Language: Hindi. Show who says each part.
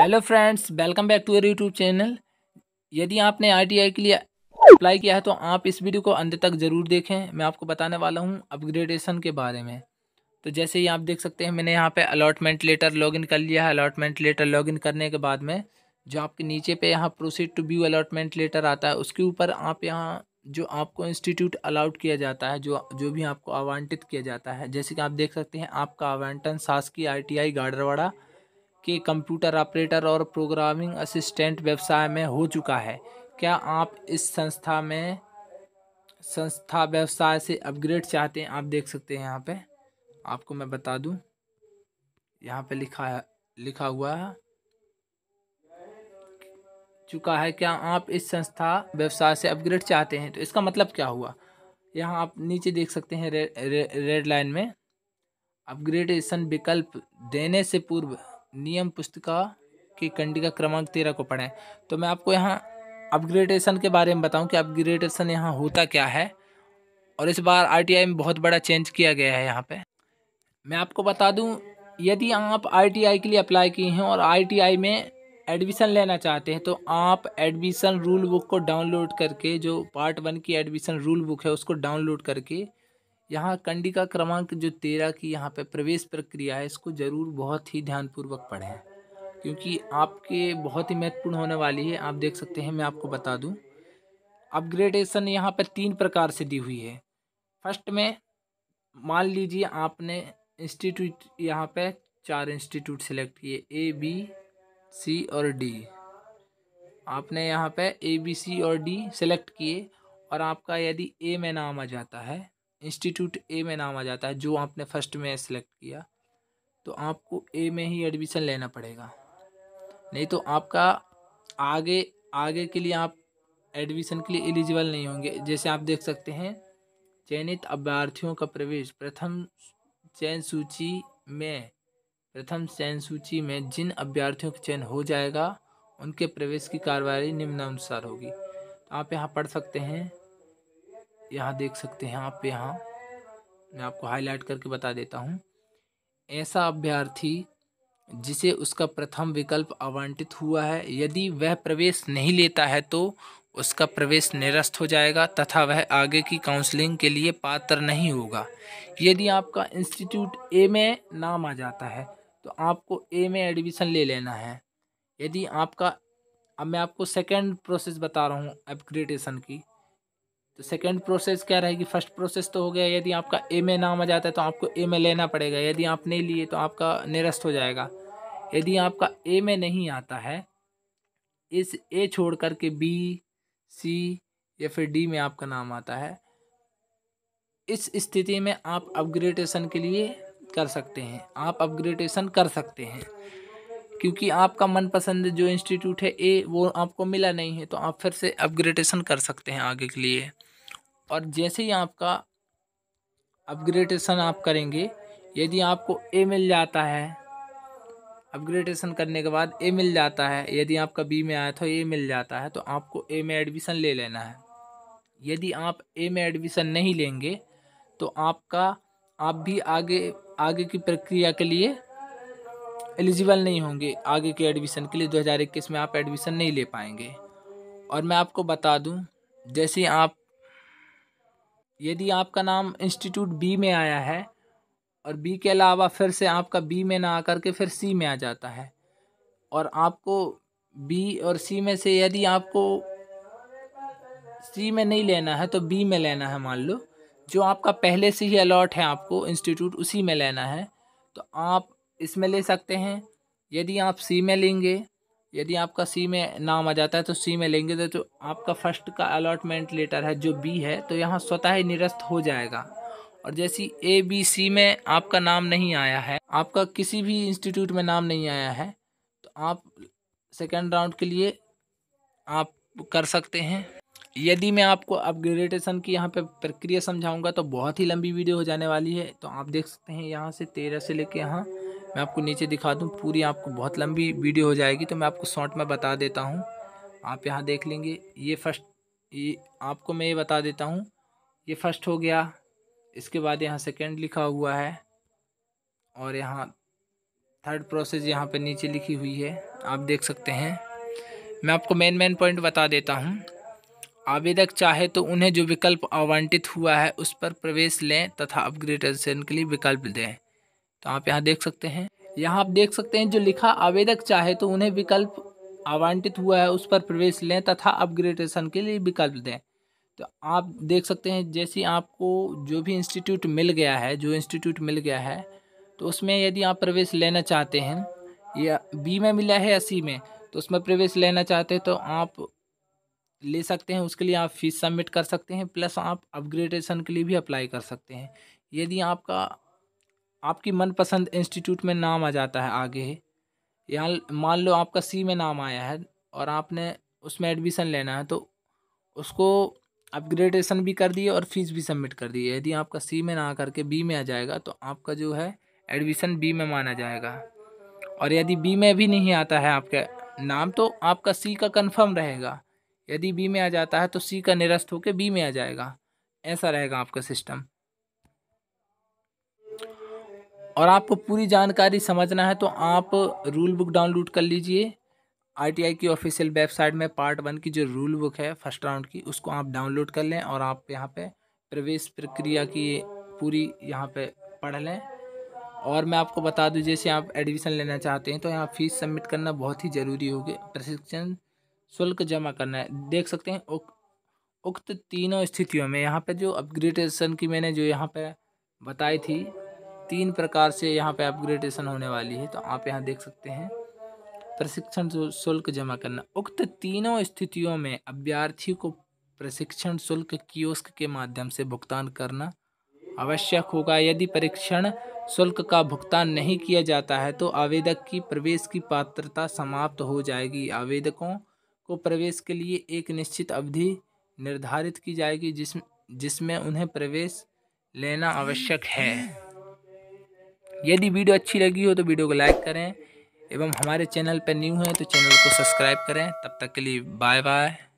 Speaker 1: hello friends welcome back to our YouTube channel यदि आपने आईटीआई के लिए अप्लाई किया है तो आप इस वीडियो को अंत तक ज़रूर देखें मैं आपको बताने वाला हूं अपग्रेडेशन के बारे में तो जैसे ही आप देख सकते हैं मैंने यहां पे अलॉटमेंट लेटर लॉगिन कर लिया है अलॉटमेंट लेटर लॉगिन करने के बाद में जो आपके नीचे पे यहाँ proceed to view allotment letter आता है उसके ऊपर आप यहाँ जो आपको इंस्टीट्यूट अलाउट किया जाता है जो जो भी आपको आवंटित किया जाता है जैसे कि आप देख सकते हैं आपका आवंटन शासकीय आई टी आई के कंप्यूटर ऑपरेटर और प्रोग्रामिंग असिस्टेंट व्यवसाय में हो चुका है क्या आप इस संस्था में संस्था व्यवसाय से अपग्रेड चाहते हैं आप देख सकते हैं यहाँ पे आपको मैं बता दूँ यहाँ पे लिखा है लिखा हुआ है चुका है क्या आप इस संस्था व्यवसाय से अपग्रेड चाहते हैं तो इसका मतलब क्या हुआ यहाँ आप नीचे देख सकते हैं रे, रे, रेड लाइन में अपग्रेडेशन विकल्प देने से पूर्व नियम पुस्तिका की कंडिका क्रमांक तेरह को पढ़ें तो मैं आपको यहाँ अपग्रेडेशन के बारे में बताऊं कि अपग्रेडेशन यहाँ होता क्या है और इस बार आरटीआई में बहुत बड़ा चेंज किया गया है यहाँ पे मैं आपको बता दूं यदि आप आई के लिए अप्लाई किए हैं और आई में एडमिशन लेना चाहते हैं तो आप एडमिशन रूल बुक को डाउनलोड करके जो पार्ट वन की एडमिशन रूल बुक है उसको डाउनलोड करके यहाँ कंडिका क्रमांक जो तेरह की यहाँ पे प्रवेश प्रक्रिया है इसको ज़रूर बहुत ही ध्यानपूर्वक पढ़ें क्योंकि आपके बहुत ही महत्वपूर्ण होने वाली है आप देख सकते हैं मैं आपको बता दूं अपग्रेडेशन यहाँ पर तीन प्रकार से दी हुई है फर्स्ट में मान लीजिए आपने इंस्टीट्यूट यहाँ पर चार इंस्टीट्यूट सेलेक्ट किए ए बी सी और डी आपने यहाँ पे ए बी सी और डी सेलेक्ट किए और आपका यदि ए में नाम आ जाता है इंस्टीट्यूट ए में नाम आ जाता है जो आपने फर्स्ट में सेलेक्ट किया तो आपको ए में ही एडमिशन लेना पड़ेगा नहीं तो आपका आगे आगे के लिए आप एडमिशन के लिए एलिजिबल नहीं होंगे जैसे आप देख सकते हैं चयनित अभ्यर्थियों का प्रवेश प्रथम चयन सूची में प्रथम चयन सूची में जिन अभ्यर्थियों का चयन हो जाएगा उनके प्रवेश की कार्रवाई निम्नानुसार होगी तो आप यहाँ पढ़ सकते हैं यहाँ देख सकते हैं आप यहाँ मैं आपको हाईलाइट करके बता देता हूँ ऐसा अभ्यर्थी जिसे उसका प्रथम विकल्प आवंटित हुआ है यदि वह प्रवेश नहीं लेता है तो उसका प्रवेश निरस्त हो जाएगा तथा वह आगे की काउंसलिंग के लिए पात्र नहीं होगा यदि आपका इंस्टीट्यूट ए में नाम आ जाता है तो आपको ए में एडमिशन ले लेना है यदि आपका अब मैं आपको सेकेंड प्रोसेस बता रहा हूँ अपग्रेडेशन की तो सेकेंड प्रोसेस क्या रहेगी फर्स्ट प्रोसेस तो हो गया यदि आपका ए में नाम आ जाता है तो आपको ए में लेना पड़ेगा यदि आप नहीं लिए तो आपका निरस्त हो जाएगा यदि आपका ए में नहीं आता है इस ए छोड़ करके बी सी या फिर डी में आपका नाम आता है इस स्थिति में आप अपग्रेडेशन के लिए कर सकते हैं आप अपग्रेडेशन कर सकते हैं क्योंकि आपका मनपसंद जो इंस्टीट्यूट है ए वो आपको मिला नहीं है तो आप फिर से अपग्रेडेशन कर सकते हैं आगे के लिए और जैसे ही आपका अपग्रेडेशन आप करेंगे यदि आपको ए मिल जाता है अपग्रेडेशन करने के बाद ए मिल जाता है यदि आपका बी में आया तो ए मिल जाता है तो आपको ए में एडमिशन ले लेना है यदि आप ए में एडमिशन नहीं लेंगे तो आपका आप भी आगे आगे की प्रक्रिया के लिए एलिजिबल नहीं होंगे आगे के एडमिशन के लिए 2021 में आप एडमिशन नहीं ले पाएंगे और मैं आपको बता दूं जैसे आप यदि आपका नाम इंस्टीट्यूट बी में आया है और बी के अलावा फिर से आपका बी में ना आकर के फिर सी में आ जाता है और आपको बी और सी में से यदि आपको सी में नहीं लेना है तो बी में लेना है मान लो जो आपका पहले से ही अलॉट है आपको इंस्टीट्यूट उसी में लेना है तो आप इसमें ले सकते हैं यदि आप सी में लेंगे यदि आपका सी में नाम आ जाता है तो सी में लेंगे तो जो तो आपका फर्स्ट का अलॉटमेंट लेटर है जो बी है तो यहाँ स्वतः ही निरस्त हो जाएगा और जैसी ए बी सी में आपका नाम नहीं आया है आपका किसी भी इंस्टीट्यूट में नाम नहीं आया है तो आप सेकेंड राउंड के लिए आप कर सकते हैं यदि मैं आपको अपग्रेडेशन की यहाँ पे प्रक्रिया समझाऊंगा तो बहुत ही लंबी वीडियो हो जाने वाली है तो आप देख सकते हैं यहाँ से तेरह से लेके यहाँ मैं आपको नीचे दिखा दूँ पूरी आपको बहुत लंबी वीडियो हो जाएगी तो मैं आपको शॉर्ट में बता देता हूँ आप यहाँ देख लेंगे ये फर्स्ट ये आपको मैं ये बता देता हूँ ये फर्स्ट हो गया इसके बाद यहाँ सेकेंड लिखा हुआ है और यहाँ थर्ड प्रोसेस यहाँ पर नीचे लिखी हुई है आप देख सकते हैं मैं आपको मेन मेन पॉइंट बता देता हूँ आवेदक चाहे तो उन्हें जो विकल्प आवंटित हुआ है उस पर प्रवेश लें तथा अपग्रेडेशन के लिए विकल्प दें तो आप यहाँ देख सकते हैं यहाँ आप देख सकते हैं जो लिखा आवेदक चाहे तो उन्हें विकल्प आवंटित हुआ है उस पर प्रवेश लें तथा अपग्रेडेशन के लिए विकल्प दें तो आप देख सकते हैं जैसी आपको जो भी इंस्टीट्यूट मिल गया है जो इंस्टीट्यूट मिल गया है तो उसमें यदि आप प्रवेश लेना चाहते हैं या बी में मिला है या सी में तो उसमें प्रवेश लेना चाहते हैं तो आप ले सकते हैं उसके लिए आप फीस सबमिट कर सकते हैं प्लस आप अपग्रेडेशन के लिए भी अप्लाई कर सकते हैं यदि आपका आपकी मनपसंद इंस्टीट्यूट में नाम आ जाता है आगे यहाँ मान लो आपका सी में नाम आया है और आपने उसमें एडमिशन लेना है तो उसको अपग्रेडेशन भी कर दिए और फीस भी सबमिट कर दिए यदि आपका सी में ना करके बी में आ जाएगा तो आपका जो है एडमिशन बी में माना जाएगा और यदि बी में भी नहीं आता है आपका नाम तो आपका सी का कंफर्म रहेगा यदि बी में आ जाता है तो सी का निरस्त होकर बी में आ जाएगा ऐसा रहेगा आपका सिस्टम और आपको पूरी जानकारी समझना है तो आप रूल बुक डाउनलोड कर लीजिए आईटीआई की ऑफिशियल वेबसाइट में पार्ट वन की जो रूल बुक है फर्स्ट राउंड की उसको आप डाउनलोड कर लें और आप यहाँ पे प्रवेश प्रक्रिया की पूरी यहाँ पे पढ़ लें और मैं आपको बता दूँ जैसे आप एडमिशन लेना चाहते हैं तो यहाँ फीस सबमिट करना बहुत ही ज़रूरी होगी प्रशिक्षण शुल्क जमा करना है देख सकते हैं उक, उक्त तीनों स्थितियों में यहाँ पर जो अपग्रेडेशन की मैंने जो यहाँ पर बताई थी तीन प्रकार से यहाँ पे अपग्रेडेशन होने वाली है तो आप यहाँ देख सकते हैं प्रशिक्षण शुल्क जमा करना उक्त तीनों स्थितियों में अभ्यर्थी को प्रशिक्षण शुल्क कियोस्क के माध्यम से भुगतान करना आवश्यक होगा यदि परीक्षण शुल्क का भुगतान नहीं किया जाता है तो आवेदक की प्रवेश की पात्रता समाप्त हो जाएगी आवेदकों को प्रवेश के लिए एक निश्चित अवधि निर्धारित की जाएगी जिस जिसमें उन्हें प्रवेश लेना आवश्यक है यदि वीडियो अच्छी लगी हो तो वीडियो को लाइक करें एवं हमारे चैनल पर न्यू हैं तो चैनल को सब्सक्राइब करें तब तक के लिए बाय बाय